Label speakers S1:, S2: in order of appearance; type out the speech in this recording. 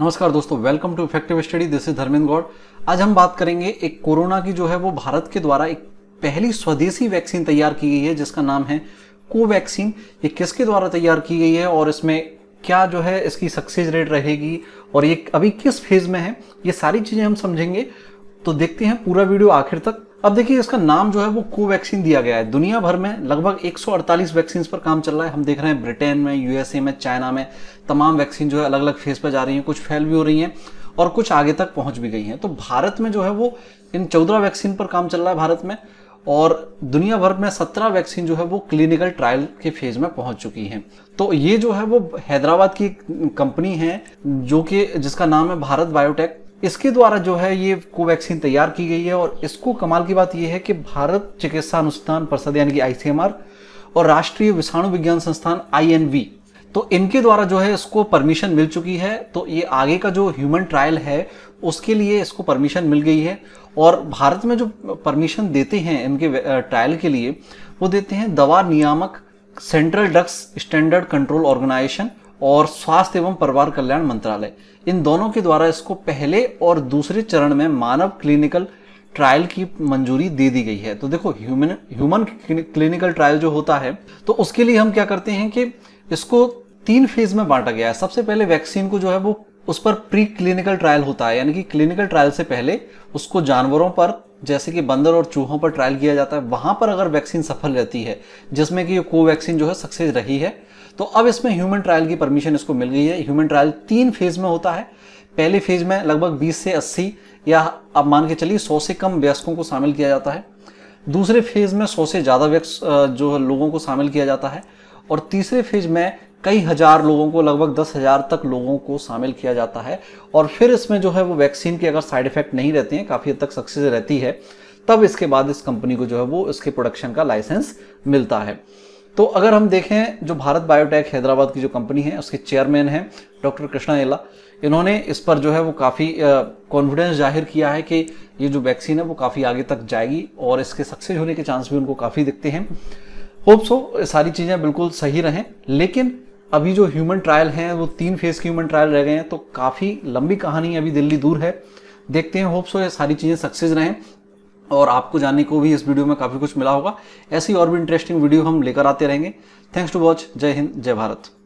S1: नमस्कार दोस्तों welcome to effective study this is Dharmendra Gaur आज हम बात करेंगे एक कोरोना की जो है वो भारत के द्वारा एक पहली स्वदेशी वैक्सीन तैयार की गई है जिसका नाम है कोवैक्सीन ये किसके द्वारा तैयार की गई है और इसमें क्या जो है इसकी सक्सेस रेट रहेगी और ये अभी किस फेज में है ये सारी चीज़ें हम समझेंगे तो देखते हैं पूरा वीडियो आखिर तक अब देखिए इसका नाम जो है वो कोवैक्सीन दिया गया है दुनिया भर में लगभग 148 वैक्सीन पर काम चल रहा है हम देख रहे हैं ब्रिटेन में यूएसए में चाइना में तमाम वैक्सीन जो है अलग अलग फेज पर जा रही हैं कुछ फैल भी हो रही हैं और कुछ आगे तक पहुंच भी गई हैं तो भारत में जो है वो इन चौदह वैक्सीन पर काम चल रहा है भारत में और दुनिया भर में सत्रह वैक्सीन जो है वो क्लिनिकल ट्रायल के फेज में पहुंच चुकी हैं तो ये जो है वो हैदराबाद की कंपनी है जो कि जिसका नाम है भारत बायोटेक इसके द्वारा जो है ये कोवैक्सीन तैयार की गई है और इसको कमाल की बात यह है कि भारत चिकित्सा अनुसंधान परिषद यानी कि आईसीएमआर और राष्ट्रीय विषाणु विज्ञान संस्थान आईएनवी तो इनके द्वारा जो है इसको परमिशन मिल चुकी है तो ये आगे का जो ह्यूमन ट्रायल है उसके लिए इसको परमिशन मिल गई है और भारत में जो परमिशन देते हैं इनके ट्रायल के लिए वो देते हैं दवा नियामक central drugs standard control organisation और स्वास्थ्य एवं परिवार कल्याण मंत्रालय इन दोनों के द्वारा इसको पहले और दूसरे चरण में मानव क्लिनिकल ट्रायल की मंजूरी दे दी गई है तो देखो ह्यूमन ह्यूमन क्लिनिकल ट्रायल जो होता है तो उसके लिए हम क्या करते हैं कि इसको तीन फेज में बांटा गया है सबसे पहले वैक्सीन को जो है वो उस पर प्री क्लिनिकल ट्रायल होता है यानी कि क्लिनिकल ट्रायल से पहले उसको जानवरों पर जैसे कि बंदर और चूहों पर ट्रायल किया जाता है वहां पर अगर वैक्सीन सफल रहती है जिसमें कि कोवैक्सीन जो है सक्सेस रही है तो अब इसमें ह्यूमन ट्रायल की परमिशन इसको मिल गई है ह्यूमन ट्रायल तीन फेज में होता है पहले फेज में लगभग 20 से 80 या आप मान के चलिए 100 से कम व्यस्कों को शामिल किया जाता है दूसरे फेज में 100 से ज़्यादा व्यक्स जो है लोगों को शामिल किया जाता है और तीसरे फेज में कई हज़ार लोगों को लगभग दस हज़ार तक लोगों को शामिल किया जाता है और फिर इसमें जो है वो वैक्सीन के अगर साइड इफेक्ट नहीं रहते हैं काफ़ी हद तक सक्सेस रहती है तब इसके बाद इस कंपनी को जो है वो इसके प्रोडक्शन का लाइसेंस मिलता है तो अगर हम देखें जो भारत बायोटेक हैदराबाद की जो कंपनी है उसके चेयरमैन हैं डॉक्टर कृष्णा एला इन्होंने इस पर जो है वो काफ़ी कॉन्फिडेंस जाहिर किया है कि ये जो वैक्सीन है वो काफ़ी आगे तक जाएगी और इसके सक्सेस होने के चांस भी उनको काफ़ी दिखते हैं होप सो सारी चीज़ें बिल्कुल सही रहें लेकिन अभी जो ह्यूमन ट्रायल हैं वो तीन फेज के ह्यूमन ट्रायल रह गए हैं तो काफ़ी लंबी कहानी अभी दिल्ली दूर है देखते हैं होप्स हो ये सारी चीज़ें सक्सेस रहें और आपको जानने को भी इस वीडियो में काफ़ी कुछ मिला होगा ऐसी और भी इंटरेस्टिंग वीडियो हम लेकर आते रहेंगे थैंक्स टू वॉच जय हिंद जय भारत